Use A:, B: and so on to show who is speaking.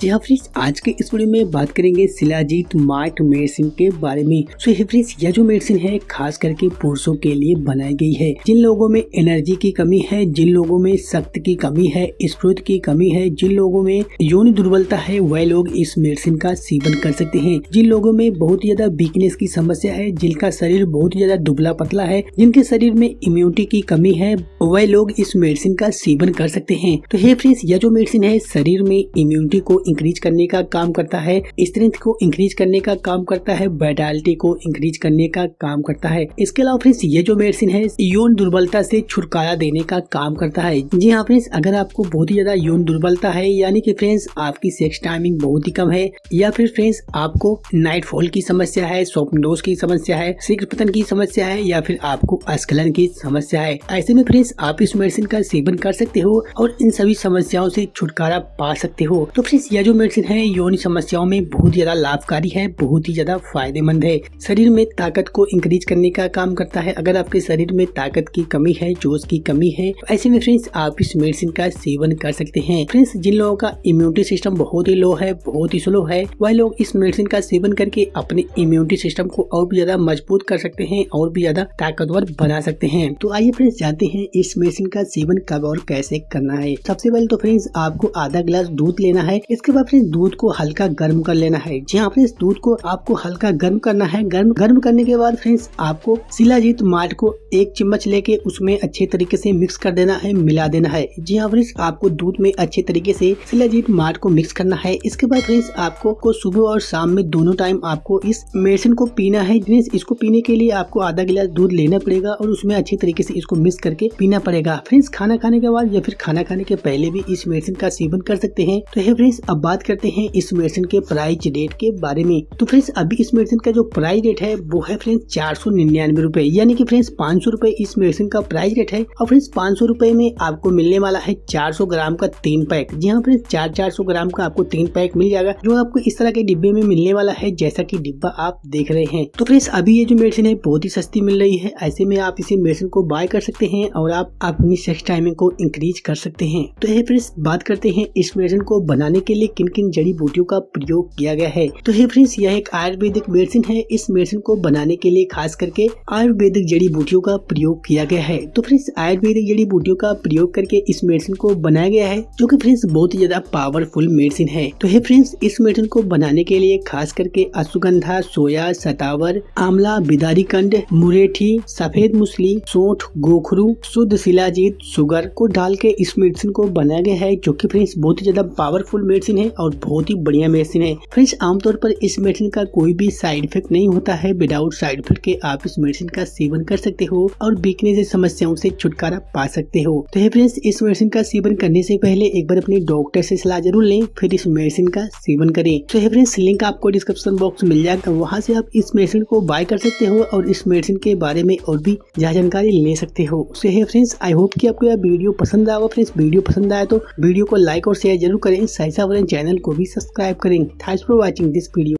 A: जी हाँ फ्रेंड्स आज के इस वीडियो में बात करेंगे सिलाजीत माइट मेडिसिन के बारे में सो so, फ्रेंड्स यह जो मेडिसिन है खास करके पुरुषों के लिए बनाई गई है जिन लोगों में एनर्जी की कमी है जिन लोगों में शक्ति की कमी है स्रोत की कमी है जिन लोगों में यौन दुर्बलता है वह लोग इस मेडिसिन का सेवन कर सकते हैं जिन लोगों में बहुत ज्यादा वीकनेस की समस्या है जिनका शरीर बहुत ज्यादा दुबला पतला है जिनके शरीर में इम्यूनिटी की कमी है वह लोग इस मेडिसिन का सेवन कर सकते हैं तो हे फ्रेंड्स यह जो मेडिसिन है शरीर में इम्यूनिटी को इंक्रीज करने का काम करता है स्ट्रेंथ को इंक्रीज करने का काम करता है वाइटालिटी को इंक्रीज करने का काम करता है इसके अलावा फ्रेंड्स ये जो मेडिसिन है यौन दुर्बलता से छुटकारा देने का काम करता है जी हाँ फ्रेंड्स अगर आपको बहुत ही ज्यादा यौन दुर्बलता है यानी कि फ्रेंड्स आपकी सेक्स टाइमिंग बहुत ही कम है या फिर फ्रेंड्स आपको नाइट फॉल की समस्या है स्वप्नदोष की समस्या है शीघ्र पतन की समस्या है या फिर आपको अस्खलन की समस्या है ऐसे में फ्रेंड्स आप इस मेडिसिन का सेवन कर सकते हो और इन सभी समस्याओं से छुटकारा पा सकते हो तो फ्रेंड्स यह जो मेडिसिन है यौन समस्याओं में बहुत ज़्यादा लाभकारी है बहुत ही ज़्यादा फायदेमंद है शरीर में ताकत को इंक्रीज करने का काम करता है अगर आपके शरीर में ताकत की कमी है जोश की कमी है तो ऐसे में फ्रेंड्स आप इस मेडिसिन का सेवन कर सकते हैं फ्रेंड्स जिन लोगों का इम्यूनिटी सिस्टम बहुत ही लो है बहुत ही स्लो है वह लोग इस मेडिसिन का सेवन करके अपने इम्यूनिटी सिस्टम को और भी ज्यादा मजबूत कर सकते हैं और भी ज्यादा ताकतवर बना सकते हैं तो आइए फ्रेंड्स जानते हैं इस मेडिसिन का सेवन कब और कैसे करना है सबसे पहले तो फ्रेंड्स आपको आधा ग्लास दूध लेना है इसका उसके बाद फ्रेंड्स दूध को हल्का गर्म कर लेना है जी हाँ फ्रेंड्स दूध को आपको हल्का गर्म करना है गर्म गर्म करने के बाद फ्रेंड्स आपको शिलाजीत माल्ट को एक चम्मच लेके उसमें अच्छे तरीके से मिक्स कर देना है मिला देना है जी हाँ फ्रेंड्स आपको दूध में अच्छे तरीके से शिलाजीत माल्ट को मिक्स करना है इसके बाद फ्रेंड्स आपको को सुबह और शाम में दोनों टाइम आपको इस मेडिसिन को पीना है फ्रेंड्स इसको पीने के लिए आपको आधा गिलास दूध लेना पड़ेगा और उसमें अच्छे तरीके से इसको मिक्स करके पीना पड़ेगा फ्रेंड्स खाना खाने के बाद या फिर खाना खाने के पहले भी इस मेडिसिन का सेवन कर सकते हैं तो है फ्रेंड्स अब बात करते हैं इस मेडिसिन के प्राइस रेट के बारे में तो फ्रेंड्स अभी इस मेडिसिन का जो प्राइस रेट है वो है फ्रेंड्स चार सौ निन्यानवे रूपए यानी की फ्रेंड्स पाँच सौ रूपए इस मेडिसिन का प्राइस रेट है और फ्रेंड्स पाँच सौ रूपए में आपको मिलने वाला है चार सौ ग्राम का तीन पैक जी हाँ फ्रेंड्स चार चार सौ ग्राम का आपको तीन पैक मिल जाएगा जो आपको इस तरह के डिब्बे में मिलने वाला है जैसा की डिब्बा आप देख रहे हैं तो फ्रेंड्स अभी ये जो मेडिसिन है बहुत ही सस्ती मिल रही है ऐसे में आप इसी मेडिसिन को बाय कर सकते हैं और आप अपनी सेक्स टाइमिंग को इंक्रीज कर सकते हैं तो ये फ्रेंड्स बात करते हैं इस मेडिसिन को बनाने के लिए लिए किन किन जड़ी बूटियों का प्रयोग किया गया है तो हे फ्रेंड्स यह एक आयुर्वेदिक मेडिसिन है इस मेडिसिन को बनाने के लिए खास करके आयुर्वेदिक जड़ी बूटियों का प्रयोग किया गया है तो फ्रेंड्स आयुर्वेदिक जड़ी बूटियों का प्रयोग करके इस मेडिसिन को बनाया गया है जो की फ्रेंड्स बहुत ही ज्यादा पावरफुल मेडिसिन है तो हे फ्रेंड्स इस मेडिसिन को बनाने के लिए खास करके अश्वगंधा सोया सतावर आमला बिदारी कंड मुरेठी सफेद मुसली सोठ गोखरू शुद्ध शिलाजीत सुगर को डाल के इस मेडिसिन को बनाया गया है जो कि फ्रेंड्स बहुत ही ज्यादा पावरफुल मेडिसिन मेडिसिन है और बहुत ही बढ़िया मेडिसिन है फ्रेंड्स आमतौर पर इस मेडिसिन का कोई भी साइड इफेक्ट नहीं होता है विदाउट साइड इफेक्ट के आप इस मेडिसिन का सेवन कर सकते हो और बीकने जैसी समस्याओं से छुटकारा पा सकते हो तो है फ्रेंड्स इस मेडिसिन का सेवन करने से पहले एक बार अपने डॉक्टर से सलाह जरूर लें फिर इस मेडिसिन का सेवन करें तो है फ्रेंड्स लिंक आपको डिस्क्रिप्शन बॉक्स मिल जाएगा वहाँ से आप इस मेडिसिन को बाय कर सकते हो और इस मेडिसिन के बारे में और भी ज्यादा जानकारी ले सकते हो तो है फ्रेंड्स आई होप कि आपको यह वीडियो पसंद आया फ्रेंड्स वीडियो पसंद आया तो वीडियो को लाइक और शेयर जरूर करें साइसा चैनल को भी सब्सक्राइब करें thanks for watching this video